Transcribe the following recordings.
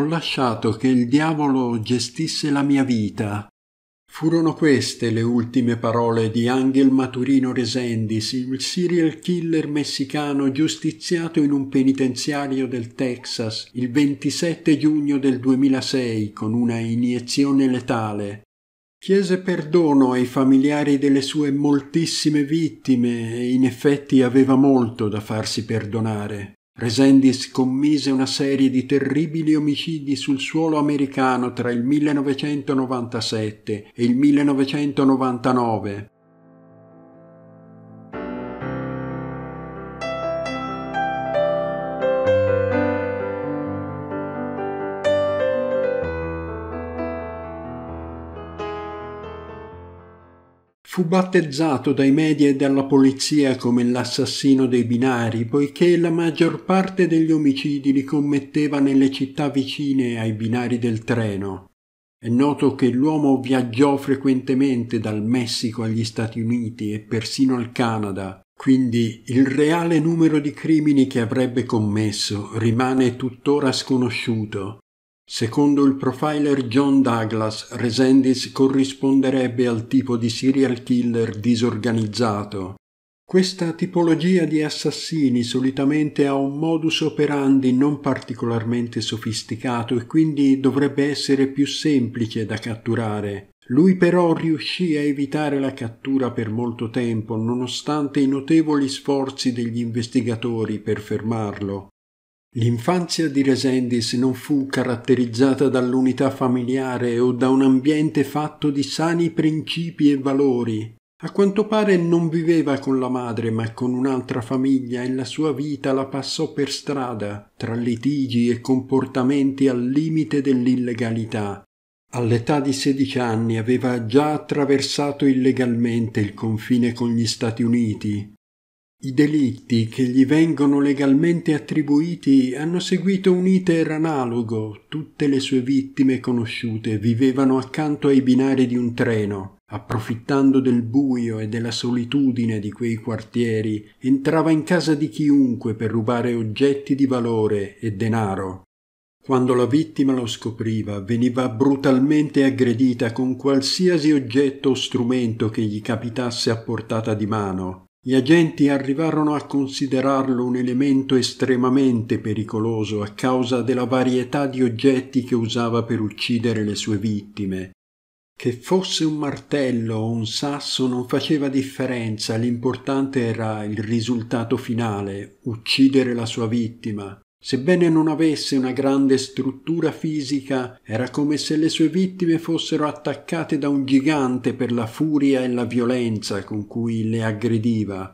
ho lasciato che il diavolo gestisse la mia vita. Furono queste le ultime parole di Angel Maturino Resendis, il serial killer messicano giustiziato in un penitenziario del Texas il 27 giugno del 2006 con una iniezione letale. Chiese perdono ai familiari delle sue moltissime vittime e in effetti aveva molto da farsi perdonare. Resendis commise una serie di terribili omicidi sul suolo americano tra il 1997 e il 1999 Fu battezzato dai media e dalla polizia come l'assassino dei binari, poiché la maggior parte degli omicidi li commetteva nelle città vicine ai binari del treno. È noto che l'uomo viaggiò frequentemente dal Messico agli Stati Uniti e persino al Canada, quindi il reale numero di crimini che avrebbe commesso rimane tuttora sconosciuto Secondo il profiler John Douglas, Resendis corrisponderebbe al tipo di serial killer disorganizzato. Questa tipologia di assassini solitamente ha un modus operandi non particolarmente sofisticato e quindi dovrebbe essere più semplice da catturare. Lui però riuscì a evitare la cattura per molto tempo, nonostante i notevoli sforzi degli investigatori per fermarlo. L'infanzia di Resendis non fu caratterizzata dall'unità familiare o da un ambiente fatto di sani principi e valori. A quanto pare non viveva con la madre ma con un'altra famiglia e la sua vita la passò per strada, tra litigi e comportamenti al limite dell'illegalità. All'età di sedici anni aveva già attraversato illegalmente il confine con gli Stati Uniti, i delitti che gli vengono legalmente attribuiti hanno seguito un iter analogo. Tutte le sue vittime conosciute vivevano accanto ai binari di un treno. Approfittando del buio e della solitudine di quei quartieri, entrava in casa di chiunque per rubare oggetti di valore e denaro. Quando la vittima lo scopriva, veniva brutalmente aggredita con qualsiasi oggetto o strumento che gli capitasse a portata di mano. Gli agenti arrivarono a considerarlo un elemento estremamente pericoloso a causa della varietà di oggetti che usava per uccidere le sue vittime. Che fosse un martello o un sasso non faceva differenza, l'importante era il risultato finale, uccidere la sua vittima. Sebbene non avesse una grande struttura fisica, era come se le sue vittime fossero attaccate da un gigante per la furia e la violenza con cui le aggrediva.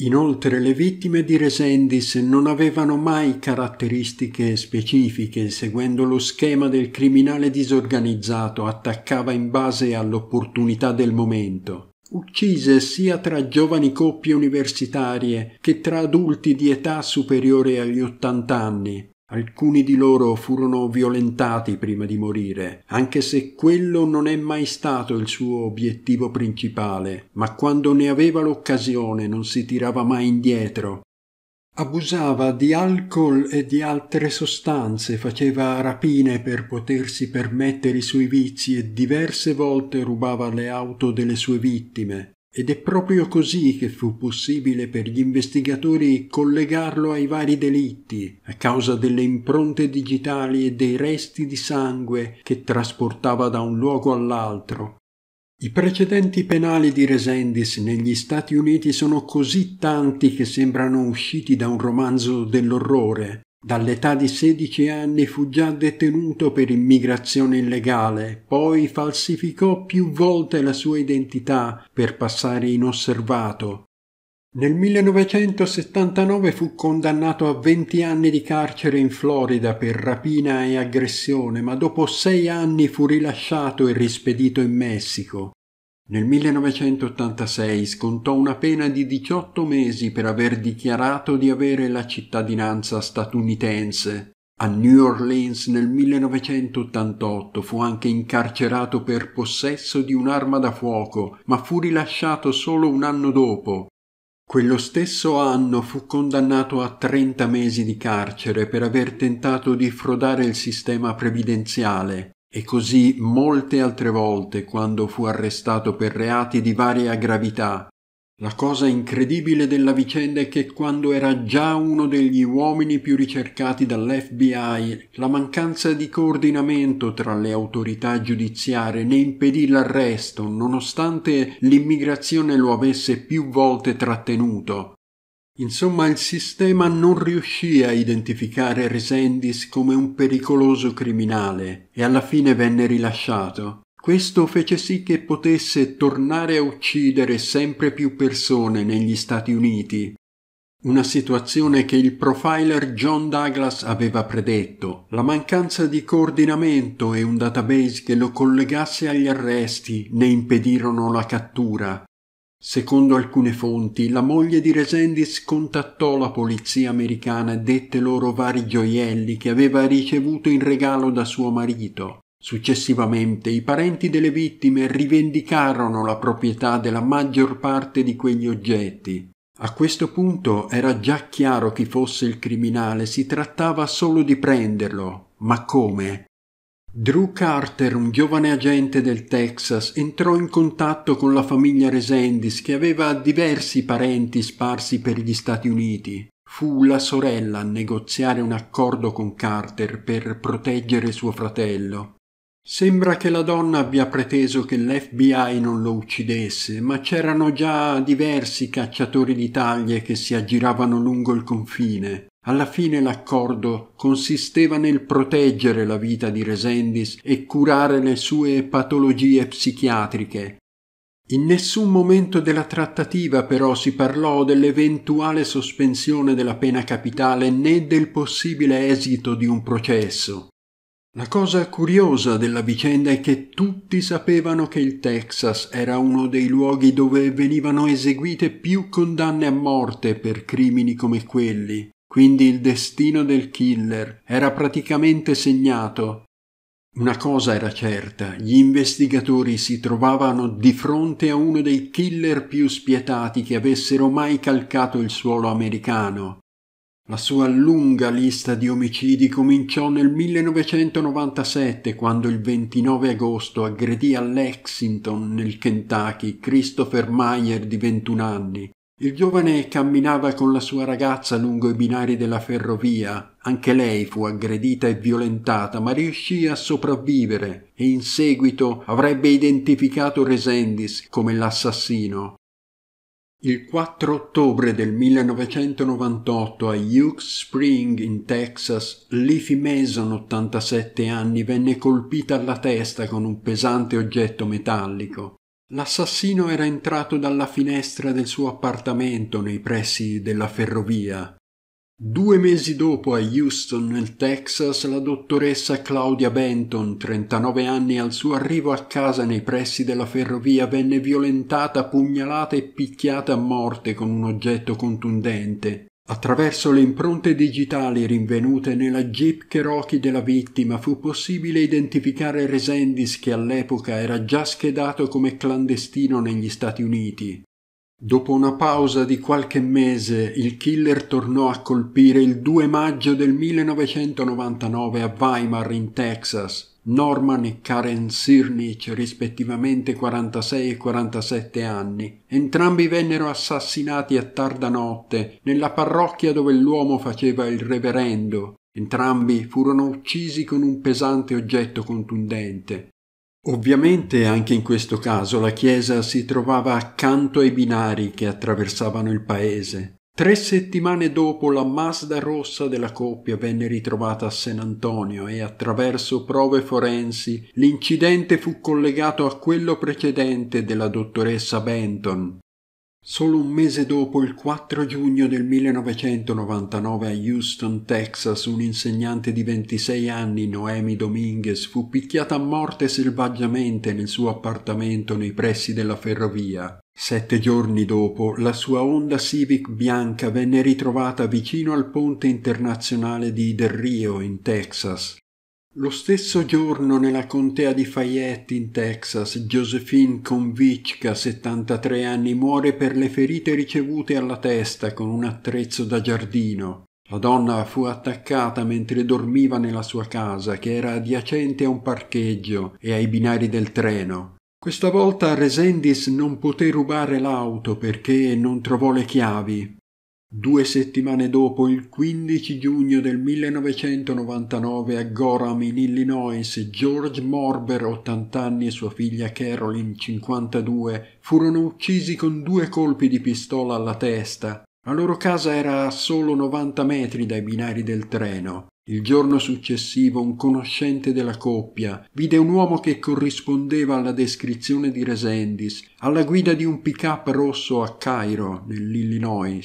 Inoltre le vittime di Resendis non avevano mai caratteristiche specifiche, seguendo lo schema del criminale disorganizzato attaccava in base all'opportunità del momento uccise sia tra giovani coppie universitarie che tra adulti di età superiore agli ottant'anni. Alcuni di loro furono violentati prima di morire, anche se quello non è mai stato il suo obiettivo principale, ma quando ne aveva l'occasione non si tirava mai indietro Abusava di alcol e di altre sostanze, faceva rapine per potersi permettere i suoi vizi e diverse volte rubava le auto delle sue vittime. Ed è proprio così che fu possibile per gli investigatori collegarlo ai vari delitti, a causa delle impronte digitali e dei resti di sangue che trasportava da un luogo all'altro, i precedenti penali di Resendis negli Stati Uniti sono così tanti che sembrano usciti da un romanzo dell'orrore. Dall'età di 16 anni fu già detenuto per immigrazione illegale, poi falsificò più volte la sua identità per passare inosservato, nel 1979 fu condannato a 20 anni di carcere in Florida per rapina e aggressione, ma dopo sei anni fu rilasciato e rispedito in Messico. Nel 1986 scontò una pena di 18 mesi per aver dichiarato di avere la cittadinanza statunitense. A New Orleans nel 1988 fu anche incarcerato per possesso di un'arma da fuoco, ma fu rilasciato solo un anno dopo quello stesso anno fu condannato a 30 mesi di carcere per aver tentato di frodare il sistema previdenziale e così molte altre volte quando fu arrestato per reati di varia gravità la cosa incredibile della vicenda è che quando era già uno degli uomini più ricercati dall'FBI, la mancanza di coordinamento tra le autorità giudiziarie ne impedì l'arresto, nonostante l'immigrazione lo avesse più volte trattenuto. Insomma, il sistema non riuscì a identificare Resendis come un pericoloso criminale e alla fine venne rilasciato. Questo fece sì che potesse tornare a uccidere sempre più persone negli Stati Uniti, una situazione che il profiler John Douglas aveva predetto. La mancanza di coordinamento e un database che lo collegasse agli arresti ne impedirono la cattura. Secondo alcune fonti, la moglie di Resendis contattò la polizia americana e dette loro vari gioielli che aveva ricevuto in regalo da suo marito. Successivamente i parenti delle vittime rivendicarono la proprietà della maggior parte di quegli oggetti. A questo punto era già chiaro chi fosse il criminale, si trattava solo di prenderlo. Ma come? Drew Carter, un giovane agente del Texas, entrò in contatto con la famiglia Resendis che aveva diversi parenti sparsi per gli Stati Uniti. Fu la sorella a negoziare un accordo con Carter per proteggere suo fratello. Sembra che la donna abbia preteso che l'FBI non lo uccidesse, ma c'erano già diversi cacciatori di taglie che si aggiravano lungo il confine. Alla fine l'accordo consisteva nel proteggere la vita di Resendis e curare le sue patologie psichiatriche. In nessun momento della trattativa però si parlò dell'eventuale sospensione della pena capitale né del possibile esito di un processo. La cosa curiosa della vicenda è che tutti sapevano che il Texas era uno dei luoghi dove venivano eseguite più condanne a morte per crimini come quelli, quindi il destino del killer era praticamente segnato. Una cosa era certa, gli investigatori si trovavano di fronte a uno dei killer più spietati che avessero mai calcato il suolo americano, la sua lunga lista di omicidi cominciò nel 1997 quando il 29 agosto aggredì a Lexington nel Kentucky Christopher Meyer di 21 anni. Il giovane camminava con la sua ragazza lungo i binari della ferrovia. Anche lei fu aggredita e violentata, ma riuscì a sopravvivere e in seguito avrebbe identificato Resendis come l'assassino. Il 4 ottobre del 1998 a Hughes Spring in Texas, Leafy Mason, 87 anni, venne colpita alla testa con un pesante oggetto metallico. L'assassino era entrato dalla finestra del suo appartamento nei pressi della ferrovia. Due mesi dopo a Houston, nel Texas, la dottoressa Claudia Benton, 39 anni, al suo arrivo a casa nei pressi della ferrovia venne violentata, pugnalata e picchiata a morte con un oggetto contundente. Attraverso le impronte digitali rinvenute nella Jeep Cherokee della vittima fu possibile identificare Resendis che all'epoca era già schedato come clandestino negli Stati Uniti. Dopo una pausa di qualche mese, il killer tornò a colpire il 2 maggio del 1999 a Weimar, in Texas, Norman e Karen Sirnich, rispettivamente 46 e 47 anni. Entrambi vennero assassinati a tarda notte nella parrocchia dove l'uomo faceva il reverendo. Entrambi furono uccisi con un pesante oggetto contundente. Ovviamente anche in questo caso la chiesa si trovava accanto ai binari che attraversavano il paese. Tre settimane dopo la Mazda rossa della coppia venne ritrovata a San Antonio e attraverso prove forensi l'incidente fu collegato a quello precedente della dottoressa Benton, Solo un mese dopo, il 4 giugno del 1999 a Houston, Texas, un insegnante di 26 anni, Noemi Dominguez, fu picchiata a morte selvaggiamente nel suo appartamento nei pressi della ferrovia. Sette giorni dopo, la sua Honda Civic bianca venne ritrovata vicino al ponte internazionale di Del Rio, in Texas. Lo stesso giorno nella contea di Fayette in Texas, Josephine Konvichka, 73 anni, muore per le ferite ricevute alla testa con un attrezzo da giardino. La donna fu attaccata mentre dormiva nella sua casa, che era adiacente a un parcheggio e ai binari del treno. Questa volta Resendis non poté rubare l'auto perché non trovò le chiavi, Due settimane dopo, il 15 giugno del 1999, a Gorham, in Illinois, George Morber, 80 anni, e sua figlia Carolyn, 52, furono uccisi con due colpi di pistola alla testa. La loro casa era a solo 90 metri dai binari del treno. Il giorno successivo un conoscente della coppia vide un uomo che corrispondeva alla descrizione di Resendis alla guida di un pick-up rosso a Cairo, nell'Illinois.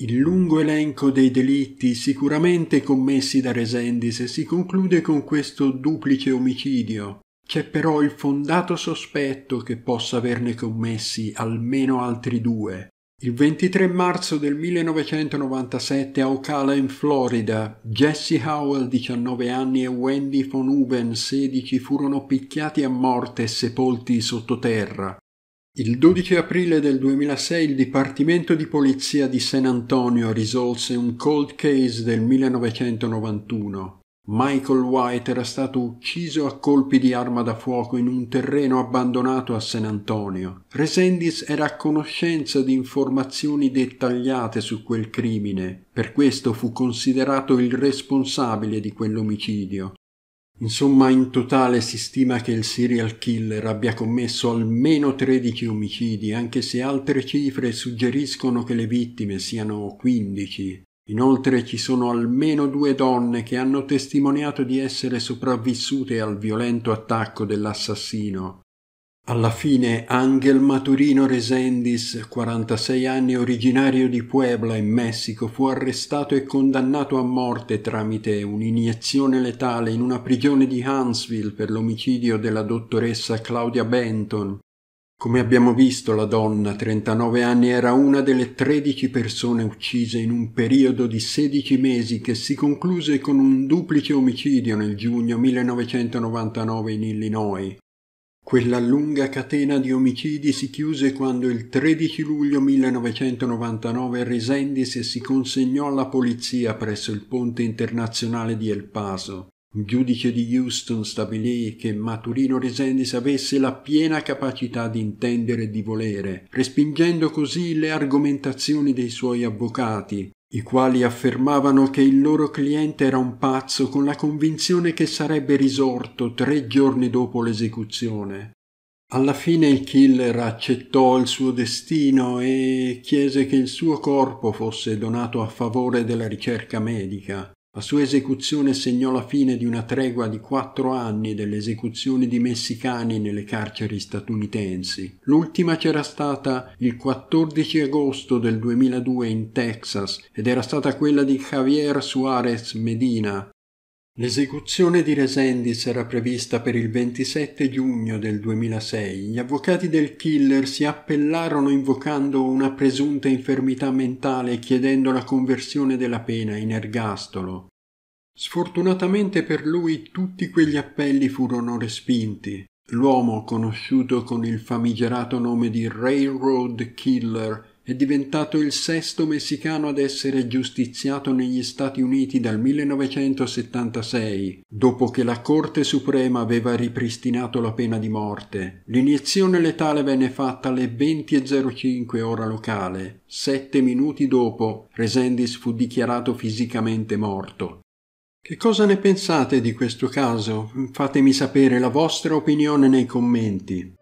Il lungo elenco dei delitti sicuramente commessi da Resendis si conclude con questo duplice omicidio. C'è però il fondato sospetto che possa averne commessi almeno altri due. Il 23 marzo del 1997 a Ocala in Florida, Jesse Howell, 19 anni, e Wendy von Uben, 16, furono picchiati a morte e sepolti sottoterra. Il 12 aprile del 2006 il Dipartimento di Polizia di San Antonio risolse un cold case del 1991. Michael White era stato ucciso a colpi di arma da fuoco in un terreno abbandonato a San Antonio. Resendis era a conoscenza di informazioni dettagliate su quel crimine, per questo fu considerato il responsabile di quell'omicidio. Insomma, in totale si stima che il serial killer abbia commesso almeno 13 omicidi, anche se altre cifre suggeriscono che le vittime siano 15. Inoltre ci sono almeno due donne che hanno testimoniato di essere sopravvissute al violento attacco dell'assassino. Alla fine Angel Maturino Resendis, 46 anni, originario di Puebla in Messico, fu arrestato e condannato a morte tramite un'iniezione letale in una prigione di Huntsville per l'omicidio della dottoressa Claudia Benton. Come abbiamo visto, la donna, 39 anni, era una delle 13 persone uccise in un periodo di 16 mesi che si concluse con un duplice omicidio nel giugno 1999 in Illinois. Quella lunga catena di omicidi si chiuse quando il 13 luglio 1999 Resendis si consegnò alla polizia presso il ponte internazionale di El Paso. Un giudice di Houston stabilì che Maturino Resendis avesse la piena capacità di intendere e di volere, respingendo così le argomentazioni dei suoi avvocati, i quali affermavano che il loro cliente era un pazzo con la convinzione che sarebbe risorto tre giorni dopo l'esecuzione. Alla fine il killer accettò il suo destino e chiese che il suo corpo fosse donato a favore della ricerca medica. La sua esecuzione segnò la fine di una tregua di quattro anni delle esecuzioni di messicani nelle carceri statunitensi. L'ultima c'era stata il 14 agosto del 2002 in Texas ed era stata quella di Javier Suarez Medina. L'esecuzione di Resendis era prevista per il 27 giugno del 2006. Gli avvocati del killer si appellarono invocando una presunta infermità mentale e chiedendo la conversione della pena in ergastolo. Sfortunatamente per lui tutti quegli appelli furono respinti. L'uomo, conosciuto con il famigerato nome di Railroad Killer, è diventato il sesto messicano ad essere giustiziato negli Stati Uniti dal 1976, dopo che la Corte Suprema aveva ripristinato la pena di morte. L'iniezione letale venne fatta alle 20.05 ora locale. Sette minuti dopo, Resendis fu dichiarato fisicamente morto. Che cosa ne pensate di questo caso? Fatemi sapere la vostra opinione nei commenti.